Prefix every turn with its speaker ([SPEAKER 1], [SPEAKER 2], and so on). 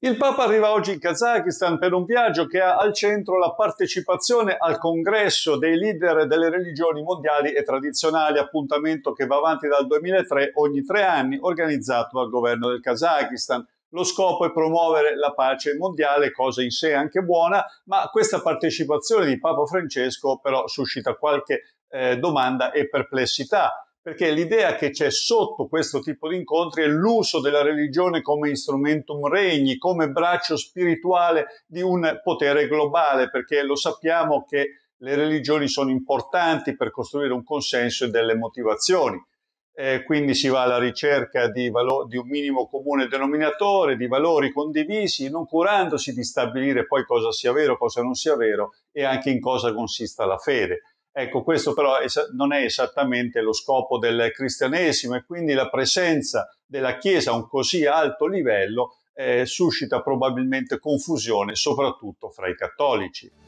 [SPEAKER 1] Il Papa arriva oggi in Kazakistan per un viaggio che ha al centro la partecipazione al congresso dei leader delle religioni mondiali e tradizionali, appuntamento che va avanti dal 2003 ogni tre anni, organizzato dal governo del Kazakistan. Lo scopo è promuovere la pace mondiale, cosa in sé anche buona, ma questa partecipazione di Papa Francesco però suscita qualche eh, domanda e perplessità perché l'idea che c'è sotto questo tipo di incontri è l'uso della religione come instrumentum regni, come braccio spirituale di un potere globale, perché lo sappiamo che le religioni sono importanti per costruire un consenso e delle motivazioni. Eh, quindi si va alla ricerca di, valo- di un minimo comune denominatore, di valori condivisi, non curandosi di stabilire poi cosa sia vero, cosa non sia vero e anche in cosa consista la fede. Ecco, questo però non è esattamente lo scopo del cristianesimo e quindi la presenza della Chiesa a un così alto livello eh, suscita probabilmente confusione soprattutto fra i cattolici.